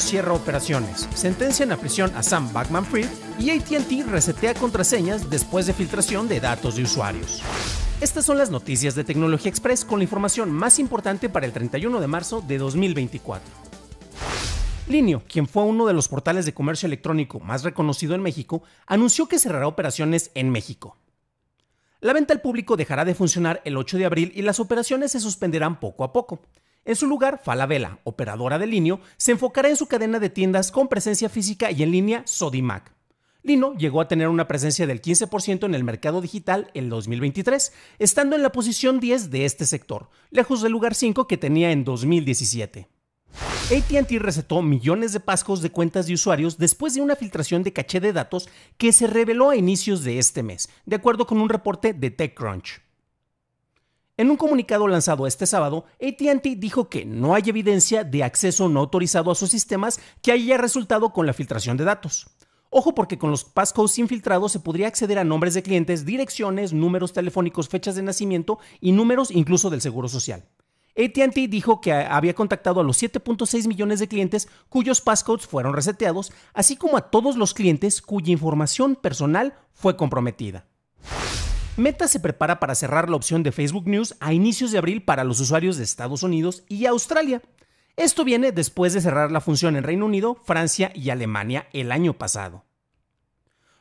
cierra operaciones, sentencian a prisión a Sam Backman Fried y ATT resetea contraseñas después de filtración de datos de usuarios. Estas son las noticias de Tecnología Express con la información más importante para el 31 de marzo de 2024. Linio, quien fue uno de los portales de comercio electrónico más reconocido en México, anunció que cerrará operaciones en México. La venta al público dejará de funcionar el 8 de abril y las operaciones se suspenderán poco a poco. En su lugar, Falabella, operadora de Linio, se enfocará en su cadena de tiendas con presencia física y en línea Sodimac. Lino llegó a tener una presencia del 15% en el mercado digital en 2023, estando en la posición 10 de este sector, lejos del lugar 5 que tenía en 2017. ATT recetó millones de pascos de cuentas de usuarios después de una filtración de caché de datos que se reveló a inicios de este mes, de acuerdo con un reporte de TechCrunch. En un comunicado lanzado este sábado, ATT dijo que no hay evidencia de acceso no autorizado a sus sistemas que haya resultado con la filtración de datos. Ojo porque con los passcodes infiltrados se podría acceder a nombres de clientes, direcciones, números telefónicos, fechas de nacimiento y números incluso del Seguro Social. ATT dijo que había contactado a los 7.6 millones de clientes cuyos passcodes fueron reseteados, así como a todos los clientes cuya información personal fue comprometida. Meta se prepara para cerrar la opción de Facebook News a inicios de abril para los usuarios de Estados Unidos y Australia. Esto viene después de cerrar la función en Reino Unido, Francia y Alemania el año pasado.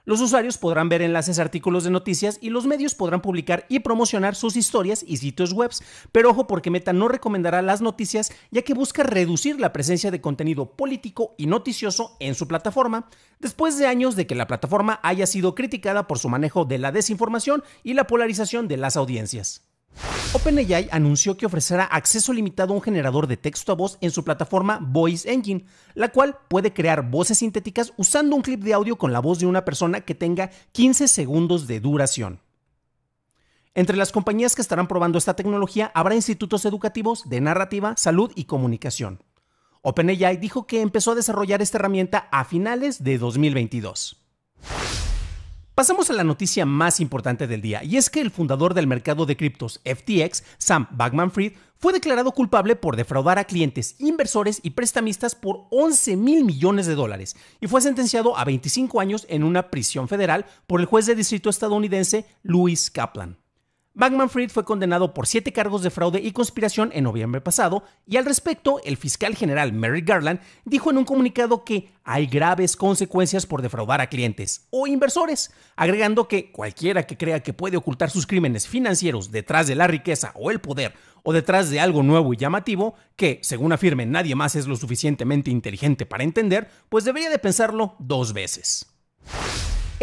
Los usuarios podrán ver enlaces a artículos de noticias y los medios podrán publicar y promocionar sus historias y sitios web. Pero ojo porque Meta no recomendará las noticias ya que busca reducir la presencia de contenido político y noticioso en su plataforma, después de años de que la plataforma haya sido criticada por su manejo de la desinformación y la polarización de las audiencias. OpenAI anunció que ofrecerá acceso limitado a un generador de texto a voz en su plataforma Voice Engine, la cual puede crear voces sintéticas usando un clip de audio con la voz de una persona que tenga 15 segundos de duración. Entre las compañías que estarán probando esta tecnología habrá institutos educativos de narrativa, salud y comunicación. OpenAI dijo que empezó a desarrollar esta herramienta a finales de 2022. Pasamos a la noticia más importante del día, y es que el fundador del mercado de criptos FTX, Sam Bankman-Fried, fue declarado culpable por defraudar a clientes, inversores y prestamistas por 11 mil millones de dólares, y fue sentenciado a 25 años en una prisión federal por el juez de distrito estadounidense Louis Kaplan. Bankman Fried fue condenado por siete cargos de fraude y conspiración en noviembre pasado, y al respecto, el fiscal general Merrick Garland dijo en un comunicado que hay graves consecuencias por defraudar a clientes o inversores, agregando que cualquiera que crea que puede ocultar sus crímenes financieros detrás de la riqueza o el poder o detrás de algo nuevo y llamativo, que, según afirme, nadie más es lo suficientemente inteligente para entender, pues debería de pensarlo dos veces.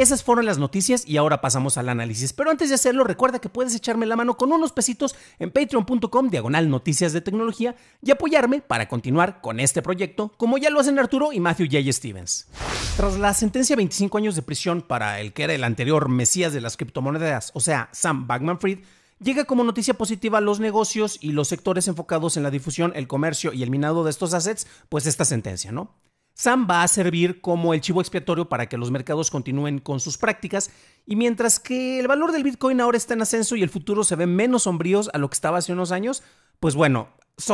Esas fueron las noticias y ahora pasamos al análisis. Pero antes de hacerlo, recuerda que puedes echarme la mano con unos pesitos en patreon.com diagonal noticias de tecnología y apoyarme para continuar con este proyecto, como ya lo hacen Arturo y Matthew J. Stevens. Tras la sentencia de 25 años de prisión para el que era el anterior mesías de las criptomonedas, o sea, Sam Bankman-Fried, llega como noticia positiva a los negocios y los sectores enfocados en la difusión, el comercio y el minado de estos assets, pues esta sentencia, ¿no? Sam va a servir como el chivo expiatorio para que los mercados continúen con sus prácticas y mientras que el valor del Bitcoin ahora está en ascenso y el futuro se ve menos sombríos a lo que estaba hace unos años, pues bueno,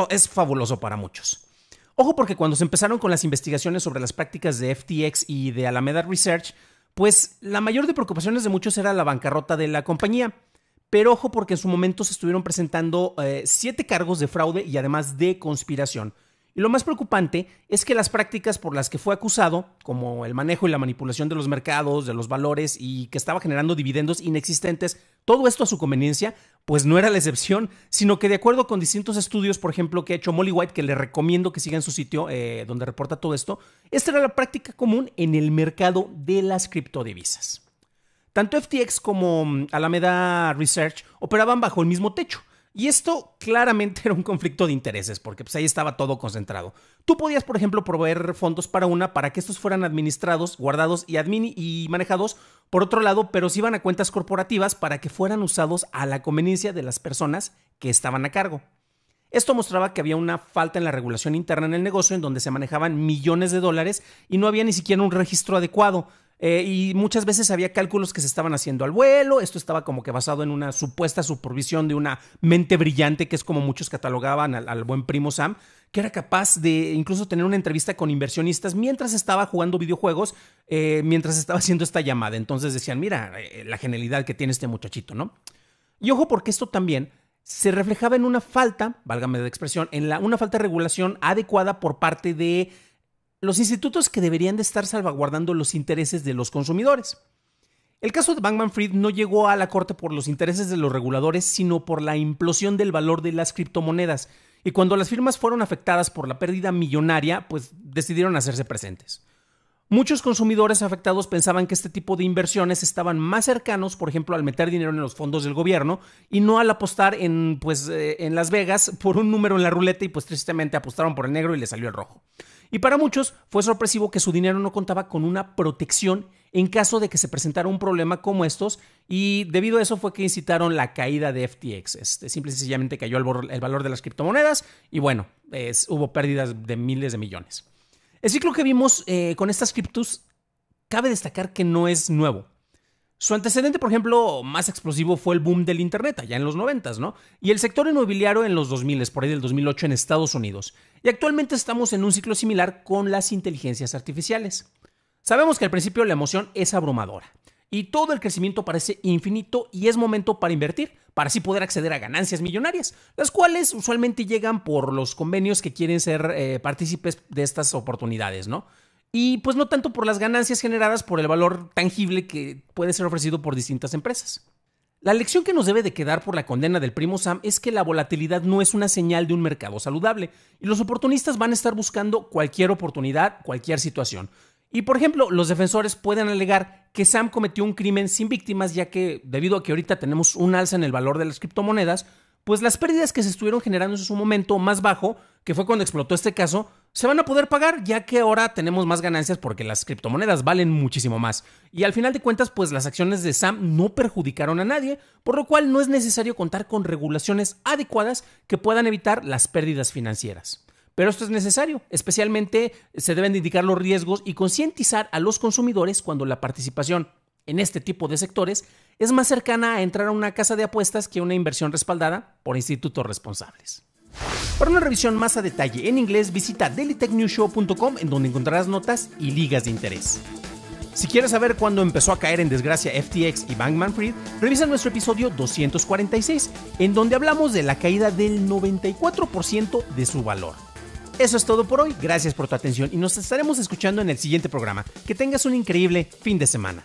es fabuloso para muchos. Ojo porque cuando se empezaron con las investigaciones sobre las prácticas de FTX y de Alameda Research, pues la mayor de preocupaciones de muchos era la bancarrota de la compañía. Pero ojo porque en su momento se estuvieron presentando eh, siete cargos de fraude y además de conspiración y lo más preocupante es que las prácticas por las que fue acusado, como el manejo y la manipulación de los mercados, de los valores y que estaba generando dividendos inexistentes, todo esto a su conveniencia, pues no era la excepción, sino que de acuerdo con distintos estudios, por ejemplo, que ha hecho Molly White, que le recomiendo que siga en su sitio eh, donde reporta todo esto, esta era la práctica común en el mercado de las criptodivisas. Tanto FTX como Alameda Research operaban bajo el mismo techo y esto claramente era un conflicto de intereses, porque pues, ahí estaba todo concentrado. Tú podías, por ejemplo, proveer fondos para una para que estos fueran administrados, guardados y, y manejados por otro lado, pero se iban a cuentas corporativas para que fueran usados a la conveniencia de las personas que estaban a cargo. Esto mostraba que había una falta en la regulación interna en el negocio en donde se manejaban millones de dólares y no había ni siquiera un registro adecuado. Eh, y muchas veces había cálculos que se estaban haciendo al vuelo. Esto estaba como que basado en una supuesta supervisión de una mente brillante, que es como muchos catalogaban al, buen primo Sam, que era capaz de incluso tener una entrevista con inversionistas mientras estaba jugando videojuegos, eh, mientras estaba haciendo esta llamada. Entonces decían, mira, eh, la genialidad que tiene este muchachito, ¿no? Y ojo, porque esto también se reflejaba en una falta, válgame de expresión, en la, una falta de regulación adecuada por parte de los institutos que deberían de estar salvaguardando los intereses de los consumidores. El caso de Bankman Fried no llegó a la corte por los intereses de los reguladores, sino por la implosión del valor de las criptomonedas. Y cuando las firmas fueron afectadas por la pérdida millonaria, pues decidieron hacerse presentes. Muchos consumidores afectados pensaban que este tipo de inversiones estaban más cercanos, por ejemplo, al meter dinero en los fondos del gobierno y no al apostar en, pues, eh, en Las Vegas por un número en la ruleta y pues tristemente apostaron por el negro y le salió el rojo. Y para muchos fue sorpresivo que su dinero no contaba con una protección en caso de que se presentara un problema como estos y debido a eso fue que incitaron la caída de FTX. Este, simple y sencillamente cayó el, valor de las criptomonedas y bueno, hubo pérdidas de miles de millones. El ciclo que vimos eh, con estas criptos cabe destacar que no es nuevo. Su antecedente, por ejemplo, más explosivo fue el boom del Internet, allá en los 90, ¿no? Y el sector inmobiliario en los 2000, por ahí del 2008 en Estados Unidos. Y actualmente estamos en un ciclo similar con las inteligencias artificiales. Sabemos que al principio la emoción es abrumadora y todo el crecimiento parece infinito y es momento para invertir, para así poder acceder a ganancias millonarias, las cuales usualmente llegan por los convenios que quieren ser eh, partícipes de estas oportunidades, ¿no? y pues no tanto por las ganancias generadas por el valor tangible que puede ser ofrecido por distintas empresas. La lección que nos debe de quedar por la condena del primo Sam es que la volatilidad no es una señal de un mercado saludable y los oportunistas van a estar buscando cualquier oportunidad, cualquier situación. Y por ejemplo, los defensores pueden alegar que Sam cometió un crimen sin víctimas ya que debido a que ahorita tenemos un alza en el valor de las criptomonedas, pues las pérdidas que se estuvieron generando en su momento más bajo, que fue cuando explotó este caso, se van a poder pagar ya que ahora tenemos más ganancias porque las criptomonedas valen muchísimo más. Y al final de cuentas, pues las acciones de Sam no perjudicaron a nadie, por lo cual no es necesario contar con regulaciones adecuadas que puedan evitar las pérdidas financieras. Pero esto es necesario, especialmente se deben indicar los riesgos y concientizar a los consumidores cuando la participación en este tipo de sectores es más cercana a entrar a una casa de apuestas que una inversión respaldada por institutos responsables. Para una revisión más a detalle en inglés, visita dailytechnewshow.com en donde encontrarás notas y ligas de interés. Si quieres saber cuándo empezó a caer en desgracia FTX y Bankman Manfred, revisa nuestro episodio 246, en donde hablamos de la caída del 94% de su valor. Eso es todo por hoy, gracias por tu atención y nos estaremos escuchando en el siguiente programa. Que tengas un increíble fin de semana.